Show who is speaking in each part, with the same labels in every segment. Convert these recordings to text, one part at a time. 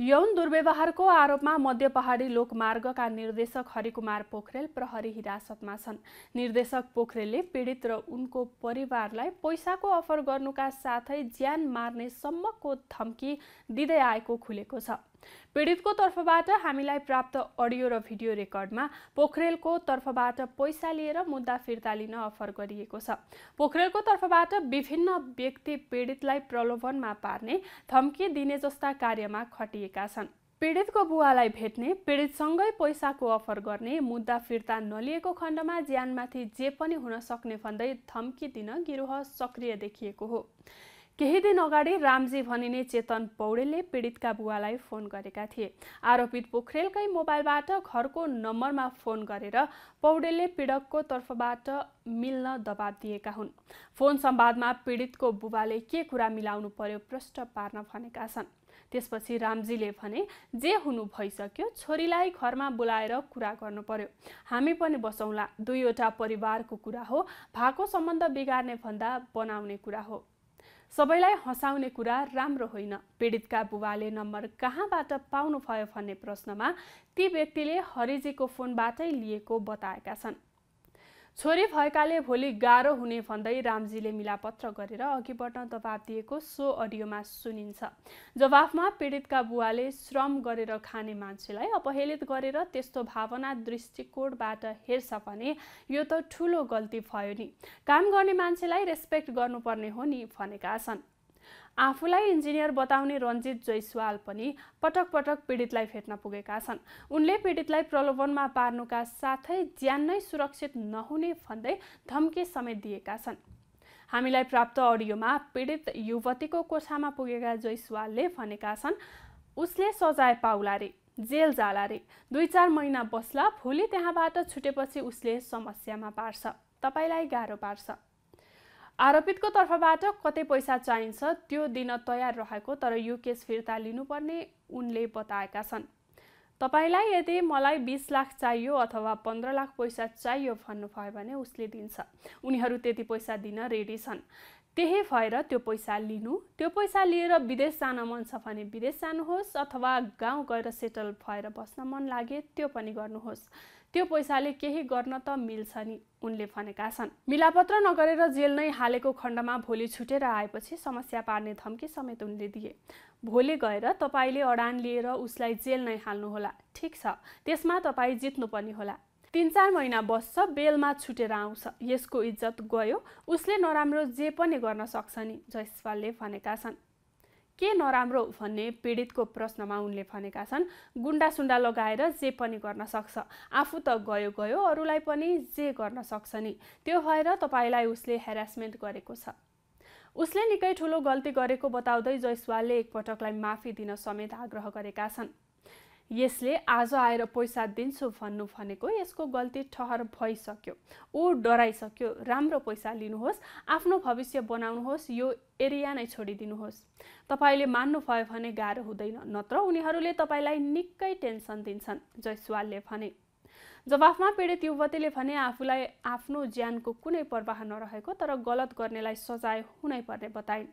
Speaker 1: यौन दुर्व्यवहारको आरोपमा मध्य पहाडी लोकमार्गका निर्देशक हरिकुमार पोखरेल प्रहरी हिरासतमा छन् निर्देशक पोखरेलले पीडित र उनको परिवारलाई पैसाको अफर गर्नुका साथै ज्यान मार्नेसम्मको धम्की दिँदै आएको खुलेको छ पीडितको तर्फबाट हामीलाई प्राप्त अडियो र भिडियो रेकर्डमा पोखरेलको तर्फबाट पैसा लिएर मुद्दा फिर्ता लिन अफर गरिएको छ पोखरेलको तर्फबाट विभिन्न व्यक्ति पीडितलाई प्रलोभनमा पार्ने धम्की दिने जस्ता कार्यमा खटिएका छन् पीडितको बुवालाई भेट्ने पीडितसँगै पैसाको अफर गर्ने मुद्दा फिर्ता नलिएको खण्डमा ज्यानमाथि जे पनि हुन सक्ने भन्दै धम्की दिन गिरोह सक्रिय देखिएको हो केही दिन अगाडि रामजी भनिने चेतन पौडेलले पीडितका बुवालाई फोन गरेका थिए आरोपित पोखरेलकै मोबाइलबाट घरको नम्बरमा फोन गरेर पौडेलले पीडकको तर्फबाट मिल्न दबाब दिएका हुन् फोन सम्वादमा पीडितको बुबाले के कुरा मिलाउनु पर्यो प्रष्ट पार्न भनेका छन् त्यसपछि रामजीले भने जे हुनु भइसक्यो छोरीलाई घरमा बोलाएर कुरा गर्नु पर्यो हामी पनि बसौँला दुईवटा परिवारको कुरा हो भएको सम्बन्ध बिगार्ने भन्दा बनाउने कुरा हो सबैलाई हँसाउने कुरा राम्रो होइन पीडितका बुबाले नम्बर कहाँबाट पाउनुभयो भन्ने प्रश्नमा ती व्यक्तिले हरिजीको फोनबाटै लिएको बताएका छन् छोरी भएकाले भोलि गाह्रो हुने भन्दै रामजीले मिलापत्र गरेर अघि बढ्न दबाब दिएको सो अडियोमा सुनिन्छ जवाफमा पीडितका बुवाले श्रम गरेर खाने मान्छेलाई अपहेलित गरेर त्यस्तो भावना दृष्टिकोणबाट हेर्छ भने यो त ठुलो गल्ती भयो नि काम गर्ने मान्छेलाई रेस्पेक्ट गर्नुपर्ने हो नि भनेका छन् आफूलाई इन्जिनियर बताउने रञ्जित जयसवाल पनि पटक पटक पीडितलाई भेट्न पुगेका छन् उनले पीडितलाई प्रलोभनमा पार्नुका साथै ज्यान नै सुरक्षित नहुने भन्दै धम्की समेत दिएका छन् हामीलाई प्राप्त अडियोमा पीडित युवतीको कोसामा पुगेका जयसवालले भनेका छन् उसले सजाय पाउला रे जेल जाला रे दुई चार महिना बस्ला भोलि त्यहाँबाट छुटेपछि उसले समस्यामा पार्छ तपाईँलाई गाह्रो पार्छ आरोपितको तर्फबाट कतै पैसा चाहिन्छ त्यो दिन तयार रहेको तर यो केस फिर्ता लिनुपर्ने उनले बताएका छन् तपाईँलाई यदि मलाई बिस लाख चाहियो अथवा पन्ध्र लाख पैसा चाहियो भन्नुभयो भने उसले दिन्छ उनीहरू त्यति पैसा दिन रेडी छन् त्यही भएर त्यो पैसा लिनु त्यो पैसा लिएर विदेश जान मन छ भने विदेश जानुहोस् अथवा गाउँ गएर सेटल भएर बस्न मन लागे त्यो पनि गर्नुहोस् त्यो पैसाले केही गर्न त मिल्छ नि उनले भनेका छन् मिलापत्र नगरेर जेल नै हालेको खण्डमा भोलि छुटेर आएपछि समस्या पार्ने धम्की समेत उनले दिए भोलि गएर तपाईँले अडान लिएर उसलाई जेल नै हाल्नुहोला ठिक छ त्यसमा तपाईँ जित्नु पनि होला तिन चार महिना बस्छ बेलमा छुटेर आउँछ यसको इज्जत गयो उसले नराम्रो जे पनि गर्न सक्छ नि जयसवालले भनेका छन् के नराम्रो भन्ने पीडितको प्रश्नमा उनले भनेका छन् गुन्डासुन्डा लगाएर जे पनि गर्न सक्छ आफू त गयो गयो अरूलाई पनि जे गर्न सक्छ नि त्यो भएर तपाईँलाई उसले हेरासमेन्ट गरेको छ उसले निकै ठुलो गल्ती गरेको बताउँदै जयसवालले एकपटकलाई माफी दिन समेत आग्रह गरेका छन् यसले आज आएर पैसा दिन्छु भन्नु भनेको यसको गल्ती ठहर भइसक्यो ऊ डराइसक्यो राम्रो पैसा लिनुहोस् आफ्नो भविष्य बनाउनुहोस् यो एरिया नै छोडिदिनुहोस् तपाईँले मान्नुभयो भने गाह्रो हुँदैन नत्र उनीहरूले तपाईँलाई निकै टेन्सन दिन्छन् जयसवालले भने जवाफमा पीडित युवतीले भने आफूलाई आफ्नो ज्यानको कुनै प्रवाह नरहेको तर गलत गर्नेलाई सजाय हुनै पर्ने बताइन्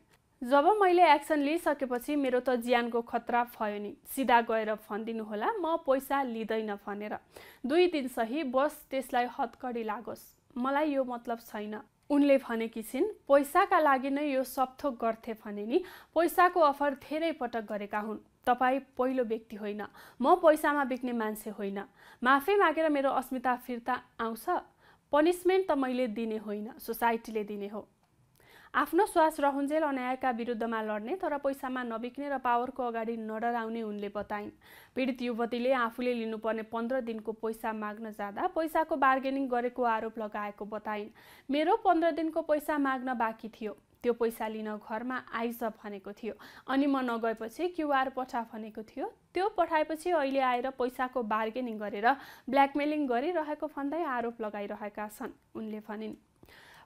Speaker 1: जब मैले एक्सन लिइसकेपछि मेरो त ज्यानको खतरा भयो नि सिधा गएर फन्दिनु होला म पैसा लिँदैन भनेर दुई दिन सही बस त्यसलाई हत्कडी लागोस् मलाई यो मतलब छैन उनले भनेकी छिन् पैसाका लागि नै यो सपथोक गर्थे भने नि पैसाको अफर धेरै पटक गरेका हुन् तपाईँ पहिलो व्यक्ति होइन म पैसामा बिक्ने मान्छे होइन माफी मागेर मेरो अस्मिता फिर्ता आउँछ पनिसमेन्ट त मैले दिने होइन सोसाइटीले दिने हो आफ्नो श्वास रहन्जेल अन्यायका विरुद्धमा लड्ने तर पैसामा नबिक्ने र पावरको अगाडि नडराउने उनले बताइन् पीडित युवतीले आफूले लिनुपर्ने पन्ध्र दिनको पैसा माग्न जाँदा पैसाको बार्गेनिङ गरेको आरोप लगाएको बताइन् मेरो पन्ध्र दिनको पैसा माग्न बाँकी थियो त्यो पैसा लिन घरमा आइज भनेको थियो अनि म नगएपछि क्युआर पठा भनेको थियो त्यो पठाएपछि अहिले आएर पैसाको बार्गेनिङ गरेर ब्ल्याकमेलिङ गरिरहेको भन्दै आरोप लगाइरहेका छन् उनले भनिन्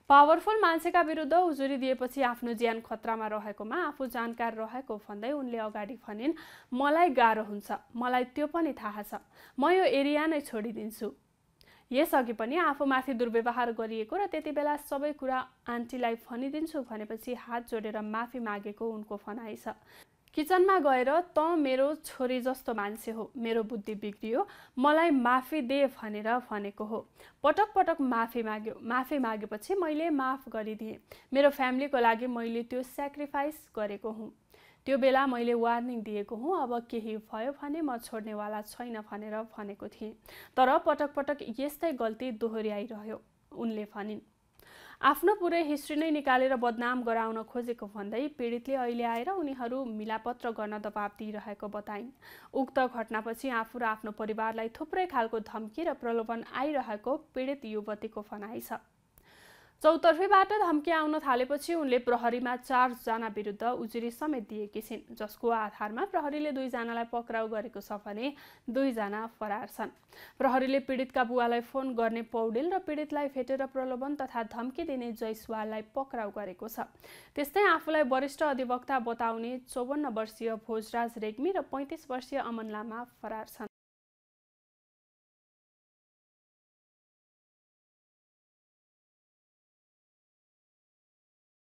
Speaker 1: पावरफुल मान्छेका विरुद्ध उजुरी दिएपछि आफ्नो ज्यान खतरामा रहेकोमा आफू जानकार रहेको भन्दै उनले अगाडि भनिन् मलाई गाह्रो हुन्छ मलाई त्यो पनि थाहा छ म यो एरिया नै छोडिदिन्छु यसअघि पनि आफूमाथि दुर्व्यवहार गरिएको र त्यति बेला सबै कुरा आन्टीलाई भनिदिन्छु भनेपछि हात जोडेर माफी मागेको उनको भनाइ छ किचनमा गएर त मेरो छोरी जस्तो मान्छे हो मेरो बुद्धि बिग्रियो मलाई माफी दे भनेर भनेको हो पटक पटक माफी माग्यो माफी मागेपछि मैले माफ गरिदिएँ मेरो फ्यामिलीको लागि मैले त्यो सेक्रिफाइस गरेको हुँ त्यो बेला मैले वार्निङ दिएको हुँ अब केही भयो भने म छोड्नेवाला छैन भनेर भनेको थिएँ तर पटक पटक यस्तै गल्ती दोहोऱ्याइरह्यो उनले भनिन् आफ्नो पुरै हिस्ट्री नै निकालेर बदनाम गराउन खोजेको भन्दै पीडितले अहिले आएर उनीहरू मिलापत्र गर्न दबाब दिइरहेको बताइन् उक्त घटनापछि आफू र आफ्नो परिवारलाई थुप्रै खालको धम्की र प्रलोभन आइरहेको पीडित युवतीको भनाइ छ चौतर्फीबाट धम्की आउन थालेपछि उनले प्रहरीमा चारजना विरुद्ध उजुरी समेत दिएकी छिन् जसको आधारमा प्रहरीले दुईजनालाई पक्राउ गरेको छ भने दुईजना फरार छन् प्रहरीले पीडितका बुवालाई फोन गर्ने पौडेल र पीडितलाई भेटेर प्रलोभन तथा धम्की दिने जयसवाललाई पक्राउ गरेको छ त्यस्तै आफूलाई वरिष्ठ अधिवक्ता बताउने चौवन्न वर्षीय भोजराज रेग्मी र पैँतिस वर्षीय अमन लामा फरार छन्